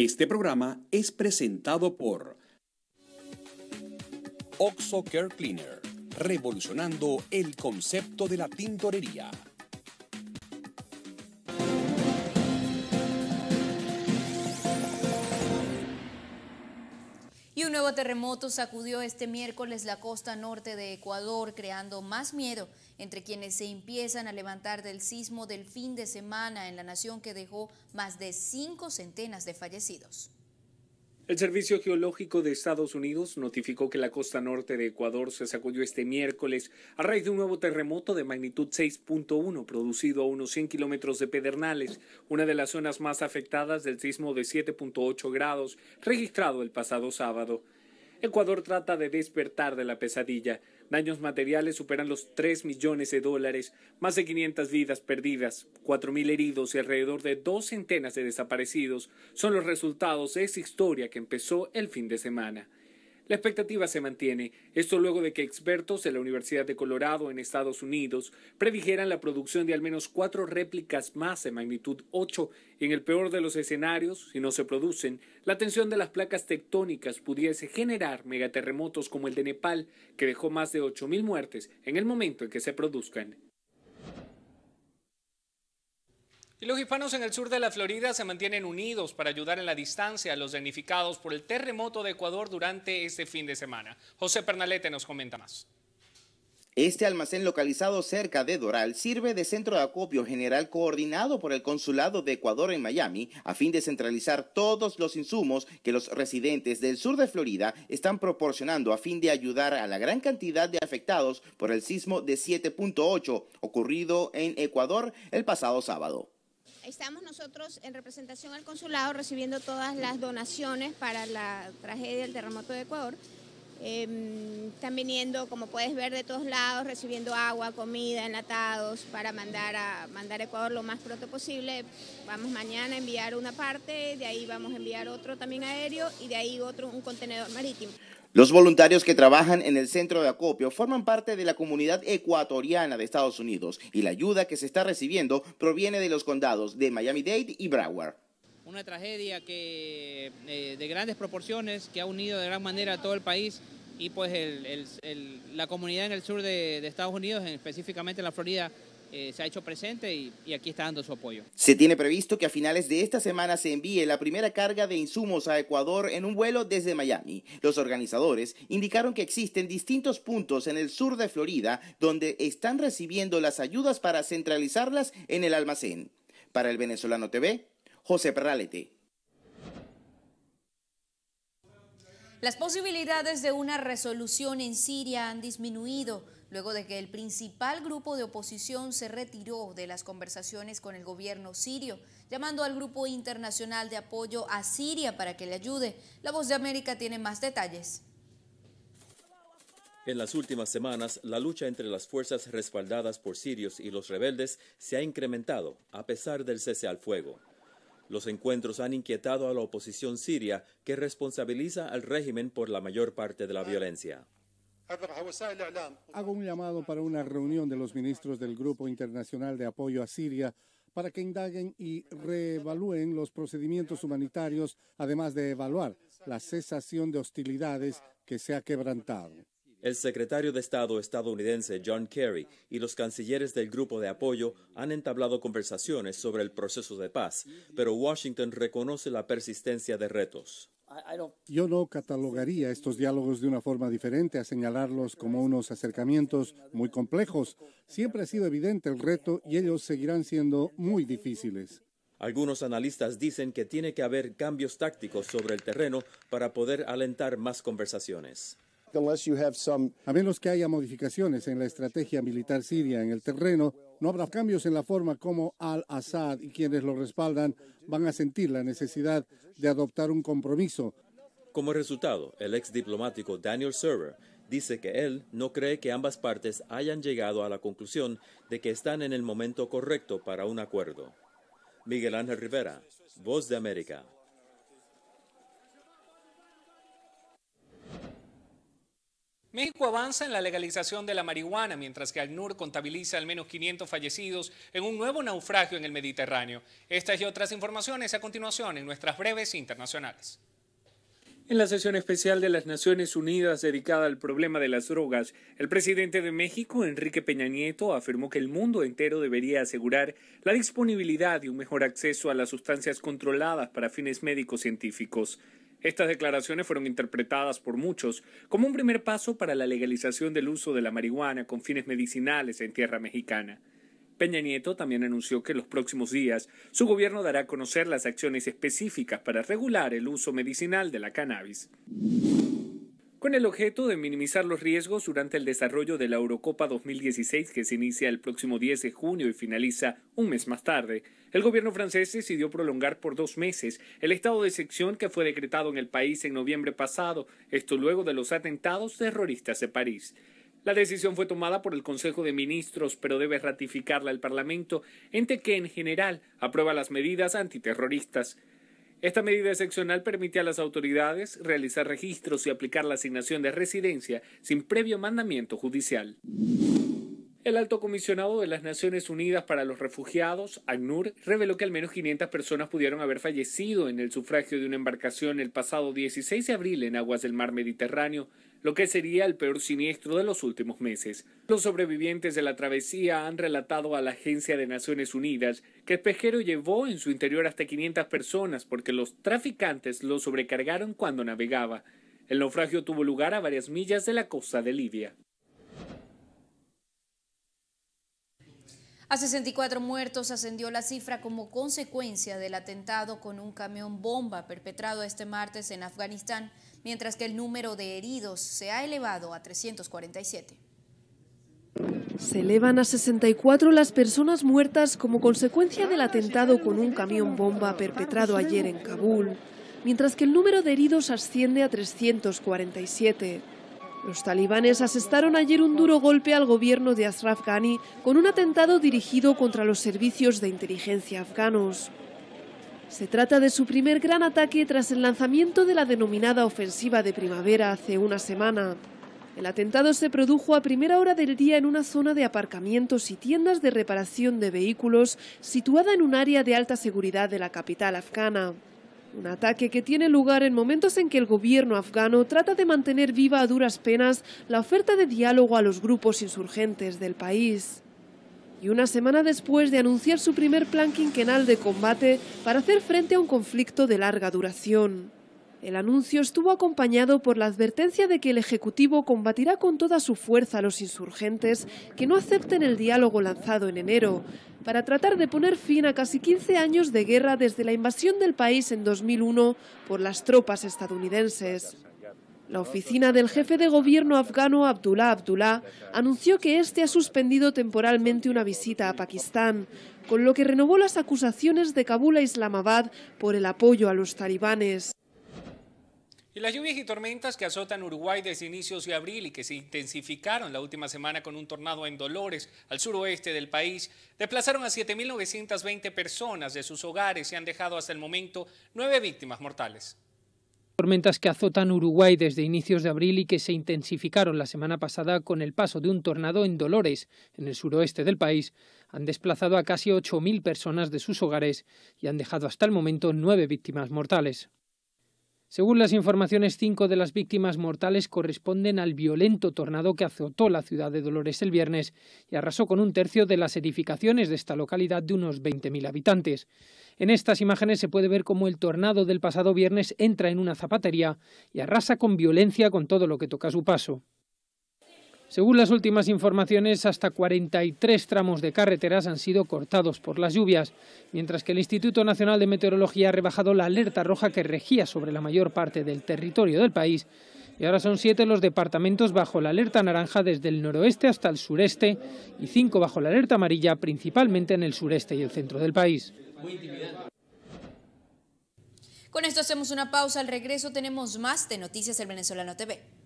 Este programa es presentado por Oxo Care Cleaner, revolucionando el concepto de la tintorería. nuevo terremoto sacudió este miércoles la costa norte de Ecuador, creando más miedo entre quienes se empiezan a levantar del sismo del fin de semana en la nación que dejó más de cinco centenas de fallecidos. El Servicio Geológico de Estados Unidos notificó que la costa norte de Ecuador se sacudió este miércoles a raíz de un nuevo terremoto de magnitud 6.1 producido a unos 100 kilómetros de Pedernales, una de las zonas más afectadas del sismo de 7.8 grados registrado el pasado sábado. Ecuador trata de despertar de la pesadilla. Daños materiales superan los 3 millones de dólares, más de 500 vidas perdidas, mil heridos y alrededor de dos centenas de desaparecidos son los resultados de esa historia que empezó el fin de semana. La expectativa se mantiene, esto luego de que expertos de la Universidad de Colorado en Estados Unidos predijeran la producción de al menos cuatro réplicas más de magnitud 8. En el peor de los escenarios, si no se producen, la tensión de las placas tectónicas pudiese generar megaterremotos como el de Nepal, que dejó más de 8.000 muertes en el momento en que se produzcan. Y los hispanos en el sur de la Florida se mantienen unidos para ayudar en la distancia a los damnificados por el terremoto de Ecuador durante este fin de semana. José Pernalete nos comenta más. Este almacén localizado cerca de Doral sirve de centro de acopio general coordinado por el Consulado de Ecuador en Miami a fin de centralizar todos los insumos que los residentes del sur de Florida están proporcionando a fin de ayudar a la gran cantidad de afectados por el sismo de 7.8 ocurrido en Ecuador el pasado sábado estamos nosotros en representación al consulado recibiendo todas las donaciones para la tragedia del terremoto de Ecuador. Em, están viniendo, como puedes ver, de todos lados, recibiendo agua, comida, enlatados para mandar a mandar a Ecuador lo más pronto posible. Vamos mañana a enviar una parte, de ahí vamos a enviar otro también aéreo y de ahí otro, un contenedor marítimo. Los voluntarios que trabajan en el centro de acopio forman parte de la comunidad ecuatoriana de Estados Unidos y la ayuda que se está recibiendo proviene de los condados de Miami-Dade y Broward. Una tragedia eh, de grandes proporciones que ha unido de gran manera a todo el país y pues la comunidad en el sur de, de Estados Unidos, específicamente en la Florida, eh, se ha hecho presente y, y, aquí está dando su apoyo. Se tiene previsto que a finales de esta semana se envíe la primera carga de insumos a Ecuador en un vuelo desde Miami. Los organizadores indicaron que existen distintos puntos en el sur de Florida donde están recibiendo las ayudas para centralizarlas en el almacén. Para el Venezolano TV, José Perralete. Las posibilidades de una resolución en Siria han disminuido luego de que el principal grupo de oposición se retiró de las conversaciones con el gobierno sirio, llamando al Grupo Internacional de Apoyo a Siria para que le ayude. La Voz de América tiene más detalles. En las últimas semanas, la lucha entre las fuerzas respaldadas por sirios y los rebeldes se ha incrementado, a pesar del cese al fuego. Los encuentros han inquietado a la oposición siria, que responsabiliza al régimen por la mayor parte de la violencia. Hago un llamado para una reunión de los ministros del Grupo Internacional de Apoyo a Siria para que indaguen y reevalúen los procedimientos humanitarios, además de evaluar la cesación de hostilidades que se ha quebrantado. El secretario de Estado estadounidense John Kerry y los cancilleres del grupo de apoyo han entablado conversaciones sobre el proceso de paz, pero Washington reconoce la persistencia de retos. Yo no catalogaría estos diálogos de una forma diferente a señalarlos como unos acercamientos muy complejos. Siempre ha sido evidente el reto y ellos seguirán siendo muy difíciles. Algunos analistas dicen que tiene que haber cambios tácticos sobre el terreno para poder alentar más conversaciones. A menos que haya modificaciones en la estrategia militar siria en el terreno, no habrá cambios en la forma como al-Assad y quienes lo respaldan van a sentir la necesidad de adoptar un compromiso. Como resultado, el ex diplomático Daniel Server dice que él no cree que ambas partes hayan llegado a la conclusión de que están en el momento correcto para un acuerdo. Miguel Ángel Rivera, Voz de América. México avanza en la legalización de la marihuana, mientras que Al-Nur contabiliza al menos 500 fallecidos en un nuevo naufragio en el Mediterráneo. Estas y otras informaciones a continuación en nuestras breves internacionales. En la sesión especial de las Naciones Unidas dedicada al problema de las drogas, el presidente de México, Enrique Peña Nieto, afirmó que el mundo entero debería asegurar la disponibilidad y un mejor acceso a las sustancias controladas para fines médicos científicos. Estas declaraciones fueron interpretadas por muchos como un primer paso para la legalización del uso de la marihuana con fines medicinales en tierra mexicana. Peña Nieto también anunció que en los próximos días su gobierno dará a conocer las acciones específicas para regular el uso medicinal de la cannabis con el objeto de minimizar los riesgos durante el desarrollo de la Eurocopa 2016 que se inicia el próximo 10 de junio y finaliza un mes más tarde. El gobierno francés decidió prolongar por dos meses el estado de sección que fue decretado en el país en noviembre pasado, esto luego de los atentados terroristas de París. La decisión fue tomada por el Consejo de Ministros, pero debe ratificarla el Parlamento, ente que en general aprueba las medidas antiterroristas. Esta medida excepcional permite a las autoridades realizar registros y aplicar la asignación de residencia sin previo mandamiento judicial. El alto comisionado de las Naciones Unidas para los Refugiados, ACNUR, reveló que al menos 500 personas pudieron haber fallecido en el sufragio de una embarcación el pasado 16 de abril en aguas del mar Mediterráneo, lo que sería el peor siniestro de los últimos meses. Los sobrevivientes de la travesía han relatado a la Agencia de Naciones Unidas que el pejero llevó en su interior hasta 500 personas porque los traficantes lo sobrecargaron cuando navegaba. El naufragio tuvo lugar a varias millas de la costa de Libia. A 64 muertos ascendió la cifra como consecuencia del atentado con un camión bomba perpetrado este martes en Afganistán mientras que el número de heridos se ha elevado a 347. Se elevan a 64 las personas muertas como consecuencia del atentado con un camión bomba perpetrado ayer en Kabul, mientras que el número de heridos asciende a 347. Los talibanes asestaron ayer un duro golpe al gobierno de Ashraf Ghani con un atentado dirigido contra los servicios de inteligencia afganos. Se trata de su primer gran ataque tras el lanzamiento de la denominada ofensiva de primavera hace una semana. El atentado se produjo a primera hora del día en una zona de aparcamientos y tiendas de reparación de vehículos situada en un área de alta seguridad de la capital afgana. Un ataque que tiene lugar en momentos en que el gobierno afgano trata de mantener viva a duras penas la oferta de diálogo a los grupos insurgentes del país y una semana después de anunciar su primer plan quinquenal de combate para hacer frente a un conflicto de larga duración. El anuncio estuvo acompañado por la advertencia de que el Ejecutivo combatirá con toda su fuerza a los insurgentes que no acepten el diálogo lanzado en enero, para tratar de poner fin a casi 15 años de guerra desde la invasión del país en 2001 por las tropas estadounidenses. La oficina del jefe de gobierno afgano Abdullah Abdullah anunció que este ha suspendido temporalmente una visita a Pakistán, con lo que renovó las acusaciones de Kabul a Islamabad por el apoyo a los talibanes. Y las lluvias y tormentas que azotan Uruguay desde inicios de abril y que se intensificaron la última semana con un tornado en Dolores, al suroeste del país, desplazaron a 7.920 personas de sus hogares y han dejado hasta el momento nueve víctimas mortales. Tormentas que azotan Uruguay desde inicios de abril y que se intensificaron la semana pasada con el paso de un tornado en Dolores, en el suroeste del país, han desplazado a casi 8.000 personas de sus hogares y han dejado hasta el momento nueve víctimas mortales. Según las informaciones, cinco de las víctimas mortales corresponden al violento tornado que azotó la ciudad de Dolores el viernes y arrasó con un tercio de las edificaciones de esta localidad de unos 20.000 habitantes. En estas imágenes se puede ver cómo el tornado del pasado viernes entra en una zapatería y arrasa con violencia con todo lo que toca a su paso. Según las últimas informaciones, hasta 43 tramos de carreteras han sido cortados por las lluvias, mientras que el Instituto Nacional de Meteorología ha rebajado la alerta roja que regía sobre la mayor parte del territorio del país. Y ahora son siete los departamentos bajo la alerta naranja desde el noroeste hasta el sureste y cinco bajo la alerta amarilla, principalmente en el sureste y el centro del país. Con esto hacemos una pausa. Al regreso tenemos más de Noticias del Venezolano TV.